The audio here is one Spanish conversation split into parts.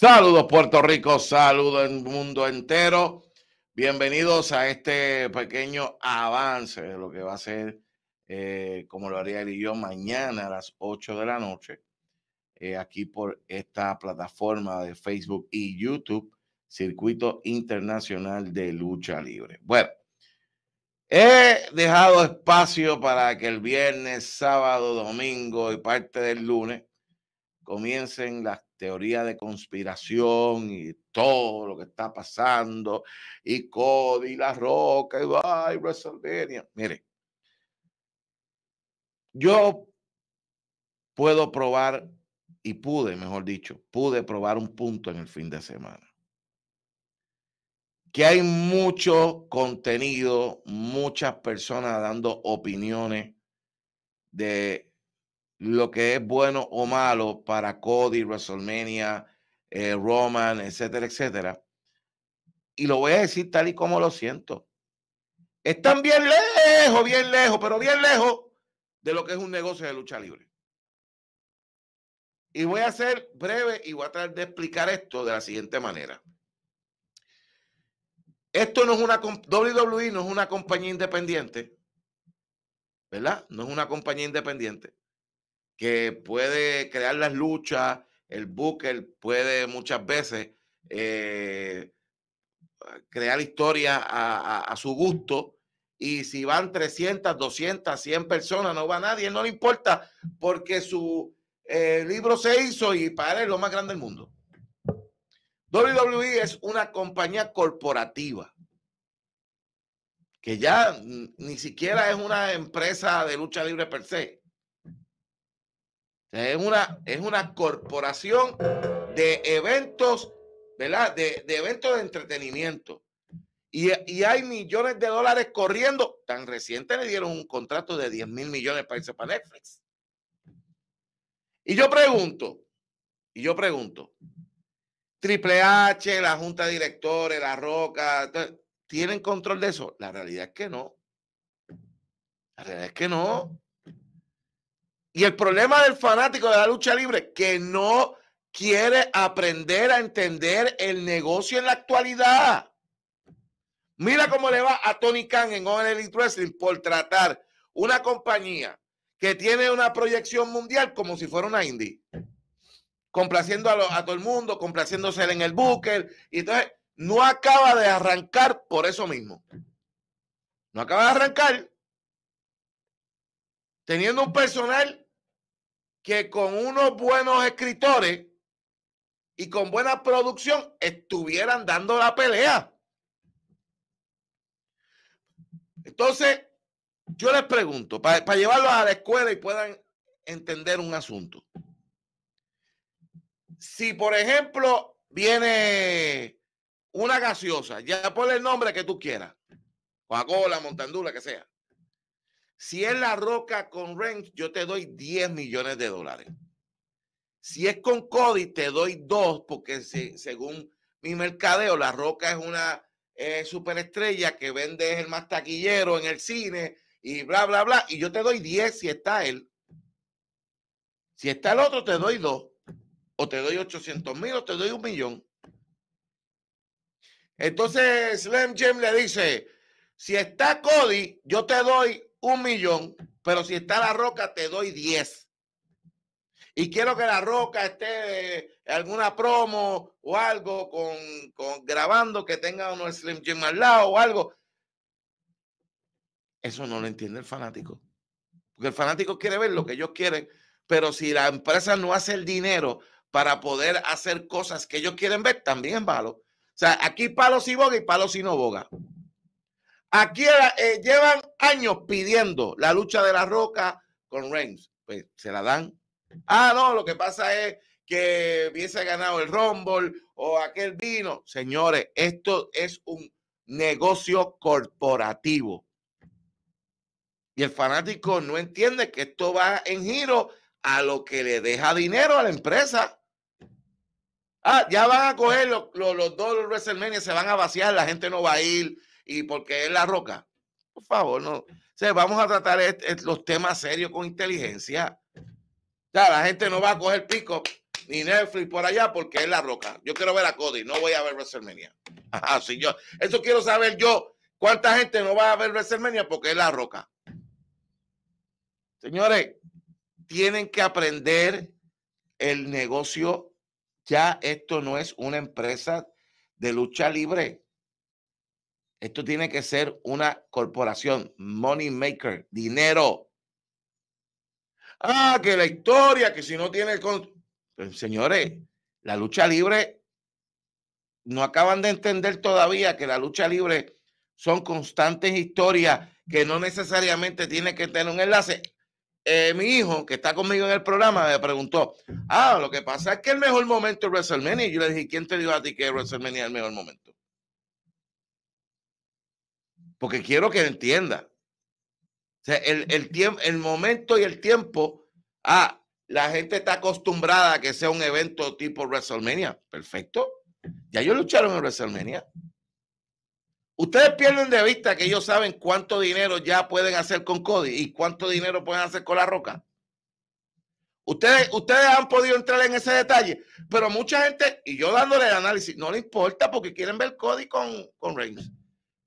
Saludos Puerto Rico, saludos el mundo entero. Bienvenidos a este pequeño avance de lo que va a ser, eh, como lo haría yo, mañana a las 8 de la noche, eh, aquí por esta plataforma de Facebook y YouTube, Circuito Internacional de Lucha Libre. Bueno, he dejado espacio para que el viernes, sábado, domingo y parte del lunes comiencen las teoría de conspiración y todo lo que está pasando, y Cody, y La Roca, y, y WrestleMania. Mire, yo puedo probar, y pude, mejor dicho, pude probar un punto en el fin de semana. Que hay mucho contenido, muchas personas dando opiniones de lo que es bueno o malo para Cody, WrestleMania, eh, Roman, etcétera, etcétera. Y lo voy a decir tal y como lo siento. Están bien lejos, bien lejos, pero bien lejos de lo que es un negocio de lucha libre. Y voy a ser breve y voy a tratar de explicar esto de la siguiente manera. Esto no es una WWE no es una compañía independiente. ¿Verdad? No es una compañía independiente que puede crear las luchas, el Booker puede muchas veces eh, crear historia a, su gusto. Y si van 300, 200, 100 personas, no va nadie, no le importa, porque su eh, libro se hizo y para él es lo más grande del mundo. WWE es una compañía corporativa que ya ni siquiera es una empresa de lucha libre per se es una, es una corporación de eventos, ¿verdad? De, de eventos de entretenimiento. Y, y, hay millones de dólares corriendo. Tan reciente le dieron un contrato de 10 mil millones para irse para Netflix. Y yo pregunto, y yo pregunto, Triple H, la Junta de Directores, La Roca, ¿tienen control de eso? La realidad es que no. La realidad es que no. Y el problema del fanático de la lucha libre, que no quiere aprender a entender el negocio en la actualidad. Mira cómo le va a Tony Khan en All Elite Wrestling por tratar una compañía que tiene una proyección mundial como si fuera una indie, complaciendo a, todo el mundo, complaciéndose en el Booker. Y entonces no acaba de arrancar por eso mismo. No acaba de arrancar teniendo un personal que con unos buenos escritores y con buena producción estuvieran dando la pelea. Entonces, yo les pregunto, para, llevarlos a la escuela y puedan entender un asunto. Si, por ejemplo, viene una gaseosa, ya ponle el nombre que tú quieras, Coca-Cola, Montandula, que sea. Si es La Roca con Rank, yo te doy 10 millones de dólares. Si es con Cody, te doy 2, porque según mi mercadeo, La Roca es una eh, superestrella que vende el más taquillero en el cine y bla, bla, bla. Y yo te doy 10 si está él. Si está el otro, te doy 2. O te doy 800 mil o te doy un millón. Entonces Slam Jim le dice, si está Cody, yo te doy un millón, pero si está la roca, te doy 10. Y quiero que la roca esté en eh, alguna promo o algo con, grabando que tenga uno Slim Jim al lado o algo. Eso no lo entiende el fanático. Porque el fanático quiere ver lo que ellos quieren, pero si la empresa no hace el dinero para poder hacer cosas que ellos quieren ver, también es O sea, aquí palos y boga y palos y no boga. Aquí eh, eh, llevan años pidiendo la lucha de la roca con Reigns. Pues se la dan. Ah, no, lo que pasa es que hubiese ganado el Rumble o aquel vino. Señores, esto es un negocio corporativo. Y el fanático no entiende que esto va en giro a lo que le deja dinero a la empresa. Ah, ya van a coger los, los, los dos WrestleMania, se van a vaciar, la gente no va a ir y porque es la roca. Por favor, no. vamos a tratar los temas serios con inteligencia. Ya, la gente no va a coger pico ni Netflix por allá porque es la roca. Yo quiero ver a Cody, no voy a ver WrestleMania. yo, eso quiero saber yo. ¿Cuánta gente no va a ver WrestleMania porque es la roca? Señores, tienen que aprender el negocio. Ya esto no es una empresa de lucha libre. Esto tiene que ser una corporación, money maker, dinero. Ah, que la historia, que si no tiene el... Pues, señores, la lucha libre, no acaban de entender todavía que la lucha libre son constantes historias que no necesariamente tiene que tener un enlace. Eh, mi hijo, que está conmigo en el programa, me preguntó, ah, lo que pasa es que el mejor momento es WrestleMania. yo le dije, ¿quién te dijo a ti que WrestleMania es el mejor momento? porque quiero que entienda. el, el momento y el tiempo, ah, la gente está acostumbrada a que sea un evento tipo WrestleMania. Perfecto. Ya ellos lucharon en WrestleMania. Ustedes pierden de vista que ellos saben cuánto dinero ya pueden hacer con Cody y cuánto dinero pueden hacer con la roca. Ustedes, ustedes han podido entrar en ese detalle, pero mucha gente, y yo dándole el análisis, no le importa porque quieren ver Cody con, con Reigns.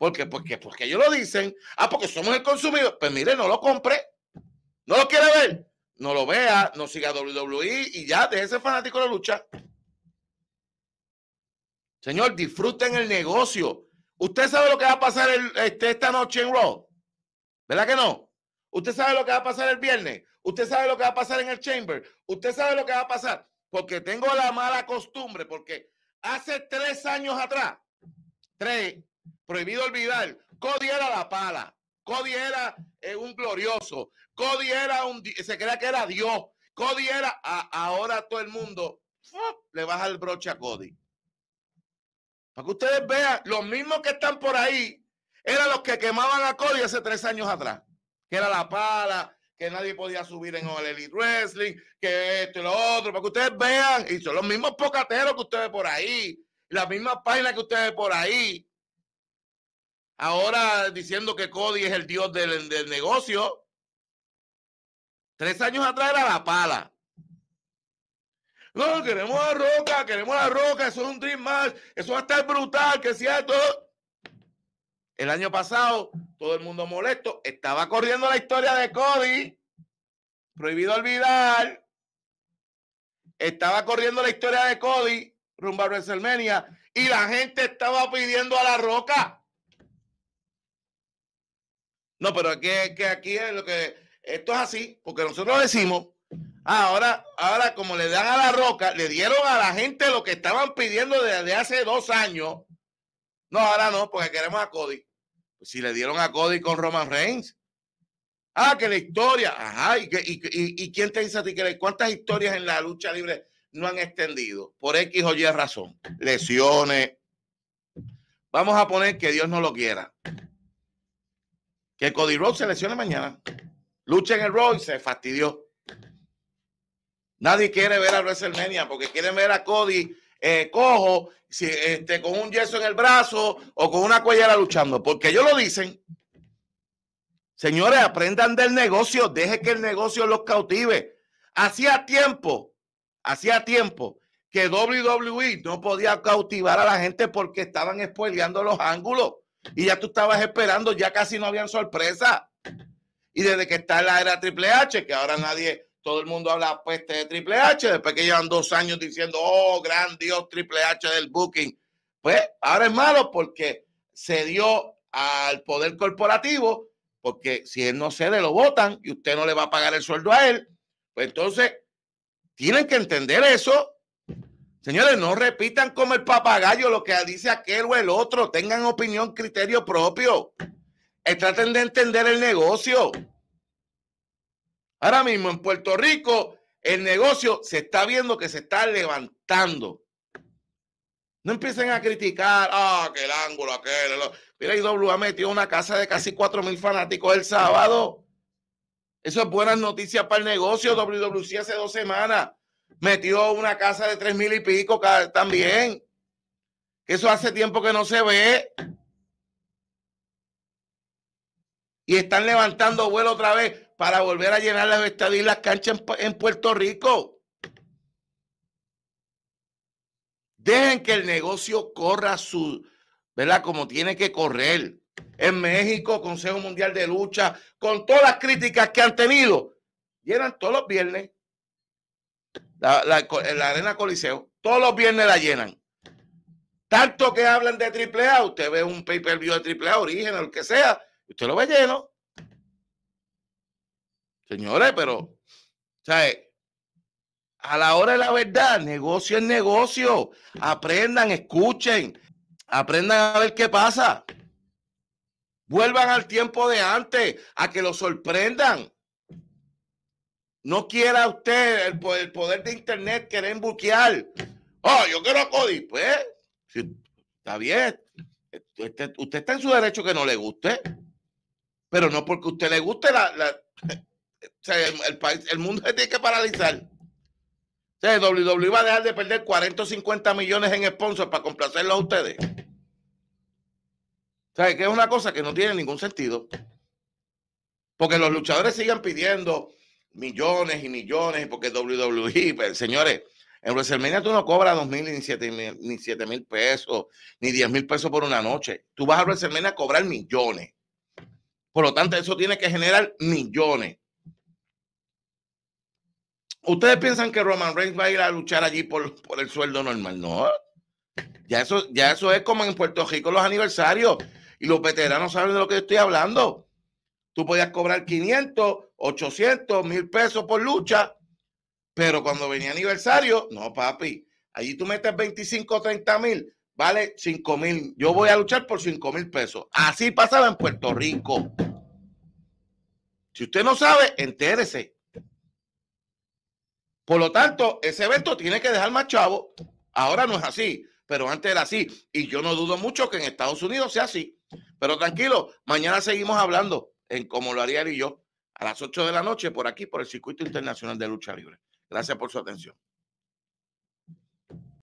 ¿Por qué? Porque, porque ellos lo dicen. Ah, porque somos el consumidor. Pues mire, no lo compre. No lo quiere ver. No lo vea. No siga WWE y ya, de ese fanático de la lucha. Señor, disfruten el negocio. Usted sabe lo que va a pasar este, esta noche en Raw. ¿Verdad que no? Usted sabe lo que va a pasar el viernes. Usted sabe lo que va a pasar en el Chamber. Usted sabe lo que va a pasar. Porque tengo la mala costumbre, porque hace tres años atrás, tres, Prohibido olvidar. Cody era la pala. Cody era eh, un glorioso. Cody era un. Se creía que era Dios. Cody era. ahora todo el mundo le baja el broche a Cody. Para que ustedes vean, los mismos que están por ahí eran los que quemaban a Cody hace tres años atrás. Que era la pala, que nadie podía subir en All Elite Wrestling, que esto y lo otro. Para que ustedes vean, y son los mismos pocateros que ustedes por ahí, las mismas páginas que ustedes por ahí. Ahora diciendo que Cody es el dios del, negocio. Tres años atrás era la pala. No, queremos la roca, queremos la roca, eso es un dream match, eso va a estar brutal, que es cierto? El año pasado, todo el mundo molesto, estaba corriendo la historia de Cody, prohibido olvidar. Estaba corriendo la historia de Cody, Rumba WrestleMania, y la gente estaba pidiendo a la roca. No, pero que, que aquí es lo que. Esto es así, porque nosotros decimos. Ah, ahora, ahora, como le dan a la roca, le dieron a la gente lo que estaban pidiendo desde hace dos años. No, ahora no, porque queremos a Cody. Pues si le dieron a Cody con Roman Reigns. Ah, que la historia. Ajá, y, y, y quién te dice a ti que cuántas historias en la lucha libre no han extendido por X o Y razón. Lesiones. Vamos a poner que Dios no lo quiera que Cody Rhodes se lesione mañana. Lucha en el Raw y se fastidió. Nadie quiere ver a WrestleMania porque quieren ver a Cody eh, cojo este, con un yeso en el brazo o con una cuellera luchando. Porque ellos lo dicen. Señores, aprendan del negocio. Deje que el negocio los cautive. Hacía tiempo, hacía tiempo que WWE no podía cautivar a la gente porque estaban spoileando los ángulos. Y ya tú estabas esperando, ya casi no habían sorpresa. Y desde que está la era Triple H, que ahora nadie, todo el mundo habla peste pues, de Triple H, después que llevan dos años diciendo, oh, gran Dios Triple H del Booking. Pues ahora es malo porque se dio al poder corporativo, porque si él no cede, lo votan y usted no le va a pagar el sueldo a él. Pues entonces, tienen que entender eso Señores, no repitan como el papagayo lo que dice aquel o el otro. Tengan opinión, criterio propio. Eh, traten de entender el negocio. Ahora mismo en Puerto Rico, el negocio se está viendo que se está levantando. No empiecen a criticar, ah, que el ángulo, aquel. Mira, IW ha metido una casa de casi 4 mil fanáticos el sábado. Eso es buenas noticias para el negocio. WWC hace dos semanas metió una casa de tres mil y pico también. Eso hace tiempo que no se ve. Y están levantando vuelo otra vez para volver a llenar las estadios canchas en, Puerto Rico. Dejen que el negocio corra su, ¿verdad? Como tiene que correr. En México, Consejo Mundial de Lucha, con todas las críticas que han tenido, llenan todos los viernes la, la, arena Coliseo, todos los viernes la llenan. Tanto que hablan de AAA, usted ve un pay-per-view de AAA, origen, o lo que sea, usted lo ve lleno. Señores, pero, ¿sabes? A la hora de la verdad, negocio es negocio. Aprendan, escuchen, aprendan a ver qué pasa. Vuelvan al tiempo de antes, a que lo sorprendan. No quiera usted el poder, de Internet querer buquear. Oh, yo quiero a Cody. Pues, está bien. Este, usted, está en su derecho que no le guste. Pero no porque usted le guste, la, el, país, el mundo se tiene que paralizar. O sea, WWE va a dejar de perder 40 o 50 millones en sponsors para complacerlo a ustedes. O sea, que es una cosa que no tiene ningún sentido. Porque los luchadores siguen pidiendo millones y millones, porque WWE, pues, señores, en WrestleMania tú no cobras dos mil, ni siete mil, ni siete mil pesos, ni diez mil pesos por una noche. Tú vas a WrestleMania a cobrar millones. Por lo tanto, eso tiene que generar millones. ¿Ustedes piensan que Roman Reigns va a ir a luchar allí por, por el sueldo normal? No. Ya eso, ya eso es como en Puerto Rico los aniversarios. Y los veteranos saben de lo que estoy hablando. Tú podías cobrar 500, 800, mil pesos por lucha, pero cuando venía aniversario, no, papi, allí tú metes 25, 30 mil, vale 5 mil. Yo voy a luchar por 5 mil pesos. Así pasaba en Puerto Rico. Si usted no sabe, entérese. Por lo tanto, ese evento tiene que dejar más chavo. Ahora no es así, pero antes era así. Y yo no dudo mucho que en Estados Unidos sea así. Pero tranquilo, mañana seguimos hablando en como lo haría yo, a las 8 de la noche por aquí, por el Circuito Internacional de Lucha Libre. Gracias por su atención.